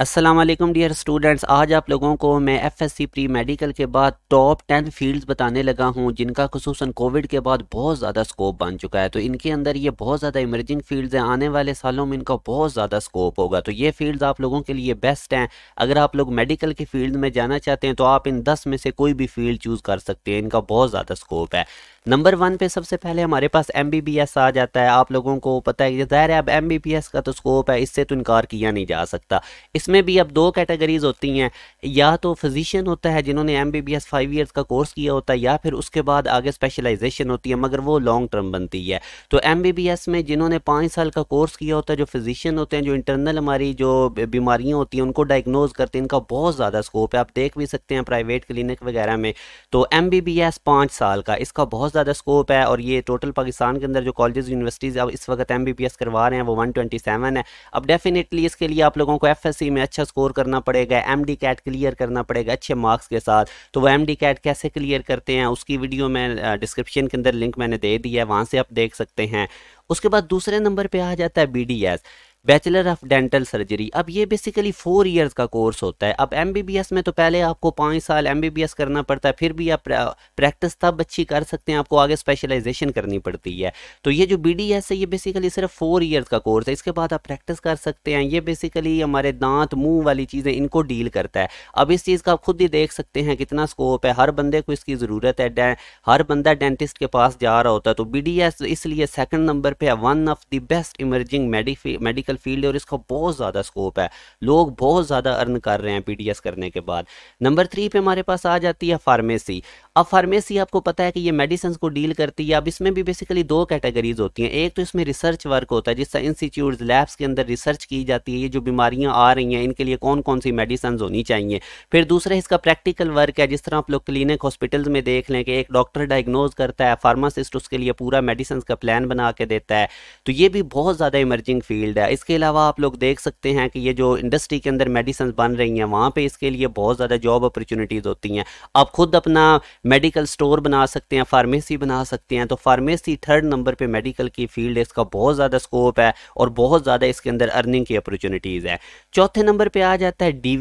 Aslam dear students आज आप लोगों को मैं F S C pre medical के बाद टॉप टेन फील्ड्स बताने लगा हूँ जिनका खसूस कोविड के बाद बहुत ज़्यादा स्कोप बन चुका है तो इनके अंदर ये बहुत ज़्यादा इमर्जिंग फील्ड्स हैं आने वाले सालों में इनका बहुत ज़्यादा स्कोप होगा तो ये फील्ड्स आप लोगों के लिए बेस्ट हैं अगर आप लोग मेडिकल की फील्ड में जाना चाहते हैं तो आप इन दस में से कोई भी फील्ड चूज़ कर सकते हैं इनका बहुत ज़्यादा स्कोप है नंबर वन पे सबसे पहले हमारे पास एम बी बी एस आ जाता है आप लोगों को पता है ज़ाहिर है अब एम बी बी एस का तो स्कोप है इससे तो इनकार किया नहीं जा सकता इस इसमें भी अब दो कैटेगरीज होती हैं या तो फिजिशियन होता है जिन्होंने M B B S five years का कोर्स किया होता है या फिर उसके बाद आगे स्पेशलाइजेशन होती है मगर वो लॉन्ग टर्म बनती है तो एम बी बी एस में जिन्होंने पाँच साल का कोर्स किया होता है जो फिजिशियन होते हैं जो इंटरनल हमारी जो बीमारियाँ होती हैं उनको डायग्नोज करते हैं इनका बहुत ज़्यादा स्कोप है आप देख भी सकते हैं प्राइवेट क्लिनिक वगैरह में तो एम बी बी एस पाँच साल का इसका बहुत ज़्यादा स्कोप है और ये टोटल पाकिस्तान के अंदर जो कॉलेज यूनिवर्सिटीज़ अब इस वक्त एम बी बी एस करवा रहे हैं वो वन ट्वेंटी सेवन है अब डेफिनेटली इसके लिए आप लोगों को एफ एस सी में अच्छा स्कोर करना पड़ेगा एम डी कैट क्लियर करना पड़ेगा अच्छे मार्क्स के साथ तो वो एम डी कैट कैसे क्लियर करते हैं उसकी वीडियो में डिस्क्रिप्शन के अंदर लिंक मैंने दे दिया है वहाँ से आप देख सकते हैं उसके बाद दूसरे नंबर पे आ जाता है B D S bachelor of dental surgery अब ये बेसिकली फोर ईयर्स का कोर्स होता है अब एम में तो पहले आपको पाँच साल एम करना पड़ता है फिर भी आप प्रैक्टिस तब अच्छी कर सकते हैं आपको आगे स्पेशलाइजेशन करनी पड़ती है तो ये जो बी है ये बेसिकली सिर्फ फोर ईयर्स का कोर्स है इसके बाद आप प्रैक्टिस कर सकते हैं ये बेसिकली हमारे दांत मुंह वाली चीज़ें इनको डील करता है अब इस चीज़ का आप खुद ही देख सकते हैं कितना स्कोप है हर बंदे को इसकी ज़रूरत है हर बंदा डेंटिस्ट के पास जा रहा होता है तो बी इसलिए सेकेंड नंबर पर है वन ऑफ द बेस्ट मेडिफी मेडिकल टेक्निकल फील्ड है और इसका बहुत ज़्यादा स्कोप है लोग बहुत ज़्यादा अर्न कर रहे हैं पी करने के बाद नंबर थ्री पे हमारे पास आ जाती है फार्मेसी अब फार्मेसी आपको पता है कि ये मेडिसिन को डील करती है अब इसमें भी बेसिकली दो कैटेगरीज होती हैं एक तो इसमें रिसर्च वर्क होता है जिससे इंस्टीट्यूट लैब्स के अंदर रिसर्च की जाती है ये जो बीमारियाँ आ रही हैं इनके लिए कौन कौन सी मेडिसन होनी चाहिए फिर दूसरा इसका प्रैक्टिकल वर्क है जिस तरह आप लोग क्लिनिक हॉस्पिटल्स में देख लें कि एक डॉक्टर डायग्नोज करता है फार्मासिस्ट उसके लिए पूरा मेडिसन का प्लान बना के देता है तो ये भी बहुत ज़्यादा इमर्जिंग फील्ड है इसके अलावा आप लोग देख सकते हैं कि ये जो इंडस्ट्री के अंदर मेडिसन बन रही हैं वहाँ पर इसके लिए बहुत ज़्यादा जॉब अपॉर्चुनिटीज़ होती हैं आप खुद अपना मेडिकल स्टोर बना सकते हैं फार्मेसी बना सकते हैं तो फार्मेसी थर्ड नंबर पे मेडिकल की फील्ड है इसका बहुत ज़्यादा स्कोप है और बहुत ज़्यादा इसके अंदर अर्निंग की अपॉर्चुनिटीज़ है चौथे नंबर पर आ जाता है D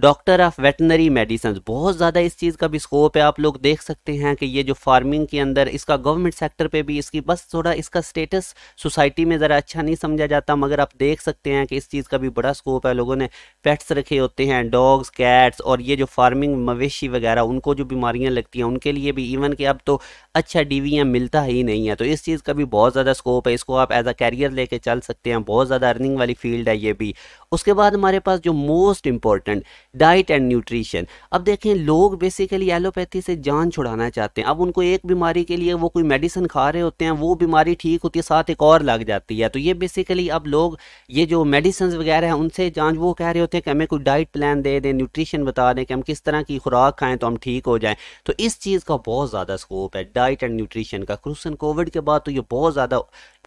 doctor of veterinary medicine बहुत ज़्यादा इस चीज़ का भी स्कोप है आप लोग देख सकते हैं कि ये जो फार्मिंग के अंदर इसका गवर्नमेंट सेक्टर पे भी इसकी बस थोड़ा इसका स्टेटस सोसाइटी में ज़रा अच्छा नहीं समझा जाता मगर आप देख सकते हैं कि इस चीज़ का भी बड़ा स्कोप है लोगों ने पेट्स रखे होते हैं डॉग्स कैट्स और ये जो फार्मिंग मवेशी वगैरह उनको जो बीमारियाँ लगती हैं उनके लिए भी इवन कि अब तो अच्छा डी मिलता ही नहीं है तो इस चीज़ का भी बहुत ज़्यादा स्कोप है इसको आप एज अ कैरियर लेके चल सकते हैं बहुत ज़्यादा अर्निंग वाली फील्ड है ये भी उसके बाद हमारे पास जो most important diet and nutrition अब देखें लोग बेसिकली एलोपैथी से जान छुड़ाना चाहते हैं अब उनको एक बीमारी के लिए वो कोई मेडिसिन खा रहे होते हैं वो बीमारी ठीक होती है साथ एक और लग जाती है तो ये बेसिकली अब लोग ये जो मेडिसन वगैरह हैं उनसे जान वो कह रहे होते हैं कि हमें कोई डाइट प्लान दे दें न्यूट्रिशन बता दें कि हम किस तरह की खुराक खाएँ तो हम ठीक हो जाएँ तो इस चीज़ का बहुत ज़्यादा स्कोप है डाइट एंड न्यूट्रिशन का क्रूसन कोविड के बाद तो ये बहुत ज़्यादा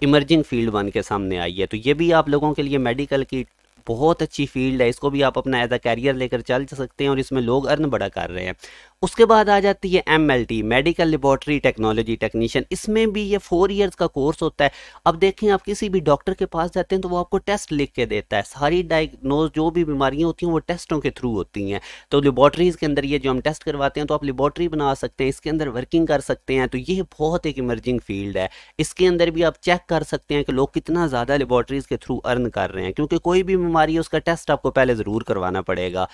इमर्जिंग फील्ड बन के सामने आई है तो ये भी आप लोगों के लिए मेडिकल की बहुत अच्छी फील्ड है इसको भी आप अपना एज अ कैरियर लेकर चल सकते हैं और इसमें लोग अर्न बड़ा कर रहे हैं उसके बाद आ जाती है M L T medical laboratory technology technician इसमें भी ये फोर ईयर्स का कोर्स होता है अब देखें आप किसी भी डॉक्टर के पास जाते हैं तो वो आपको टेस्ट लिख के देता है सारी डायग्नोज जो भी बीमारियाँ होती हैं वो टेस्टों के थ्रू होती हैं तो लेबॉर्ट्रीज़ के अंदर ये जो हम टेस्ट करवाते हैं तो आप लेबॉर्ट्री बना सकते हैं इसके अंदर वर्किंग कर सकते हैं तो ये बहुत एक इमर्जिंग फील्ड है इसके अंदर भी आप चेक कर सकते हैं कि लोग कितना ज़्यादा लेबॉटरीज़ के थ्रू अर्न कर रहे हैं क्योंकि कोई भी बीमारी हमारी है उसका टेस्ट आपको पहले ज़रूर करवाना पड़ेगा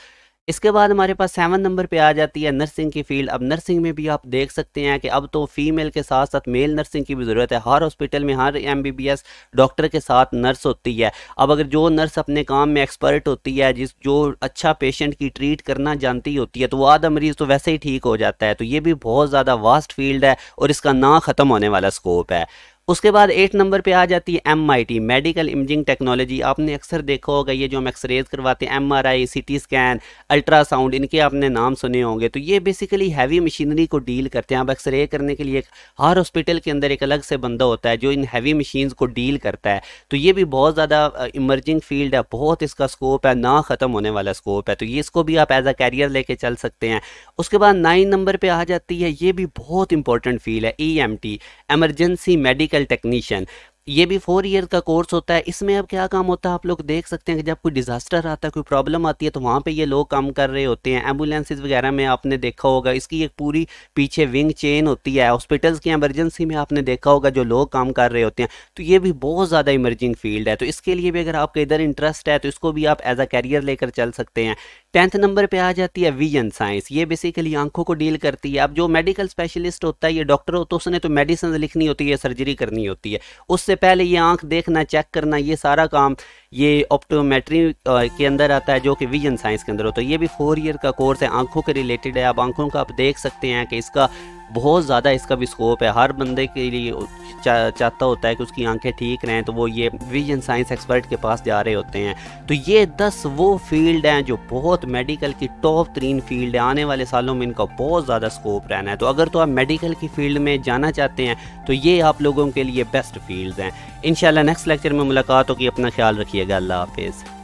इसके बाद हमारे पास सेवन नंबर पे आ जाती है नर्सिंग की फील्ड अब नर्सिंग में भी आप देख सकते हैं कि अब तो फीमेल के साथ साथ मेल नर्सिंग की भी ज़रूरत है हर हॉस्पिटल में हर एमबीबीएस डॉक्टर के साथ नर्स होती है अब अगर जो नर्स अपने काम में एक्सपर्ट होती है जिस जो अच्छा पेशेंट की ट्रीट करना जानती होती है तो वो आधा मरीज़ तो वैसे ही ठीक हो जाता है तो ये भी बहुत ज़्यादा वास्ट फील्ड है और इसका ना ख़त्म होने वाला स्कोप है उसके बाद एट नंबर पे आ जाती है M I T medical imaging technology आपने अक्सर देखा होगा ये जो हम एक्सरेज करवाते हैं M R I C T scan ultrasound इनके आपने नाम सुने होंगे तो ये बेसिकली हैवी मशीनरी को डील करते हैं अब एक्सरे करने के लिए हर हॉस्पिटल के अंदर एक अलग से बंदा होता है जो इन हैवी मशीन को डील करता है तो ये भी बहुत ज़्यादा इमर्जिंग फील्ड है बहुत इसका स्कोप है ना ख़त्म होने वाला स्कोप है तो ये इसको भी आप एज अ कैरियर लेके चल सकते हैं उसके बाद नाइन नंबर पर आ जाती है ये भी बहुत इंपॉर्टेंट फील्ड है E M T emergency medical technician ये भी फोर ईयर का कोर्स होता है इसमें अब क्या काम होता है आप लोग देख सकते हैं कि जब कोई डिजास्टर आता है कोई प्रॉब्लम आती है तो वहाँ पे ये लोग काम कर रहे होते हैं एम्बुलेंसेज वगैरह में आपने देखा होगा इसकी एक पूरी पीछे विंग चेन होती है हॉस्पिटल्स की एमरजेंसी में आपने देखा होगा जो लोग काम कर रहे होते हैं तो ये भी बहुत ज़्यादा इमर्जिंग फील्ड है तो इसके लिए भी अगर आपका इधर इंटरेस्ट है तो इसको भी आप एज अ कैरियर लेकर चल सकते हैं टेंथ नंबर पर आ जाती है विजन साइंस ये बेसिकली आंखों को डील करती है अब जो मेडिकल स्पेशलिस्ट होता है ये डॉक्टर होता है उसने तो मेडिसिन लिखनी होती है सर्जरी करनी होती है उससे सबसे पहले ये आंख देखना चेक करना ये सारा काम ये ऑप्टोमेट्री के अंदर आता है जो कि विजन साइंस के अंदर होता है ये भी फोर ईयर का कोर्स है आंखों के रिलेटेड है आप आंखों का आप देख सकते हैं कि इसका बहुत ज़्यादा इसका भी स्कोप है हर बंदे के लिए चा, चाहता होता है कि उसकी आंखें ठीक रहें तो वो ये विजन साइंस एक्सपर्ट के पास जा रहे होते हैं तो ये दस वो फील्ड हैं जो बहुत मेडिकल की टॉप तीन फील्ड है आने वाले सालों में इनका बहुत ज़्यादा स्कोप रहना है तो अगर तो आप मेडिकल की फील्ड में जाना चाहते हैं तो ये आप लोगों के लिए बेस्ट फील्ड हैं इन नेक्स्ट लेक्चर में मुलाकात होगी अपना ख्याल रखिएगा अल्लाह हाफिज़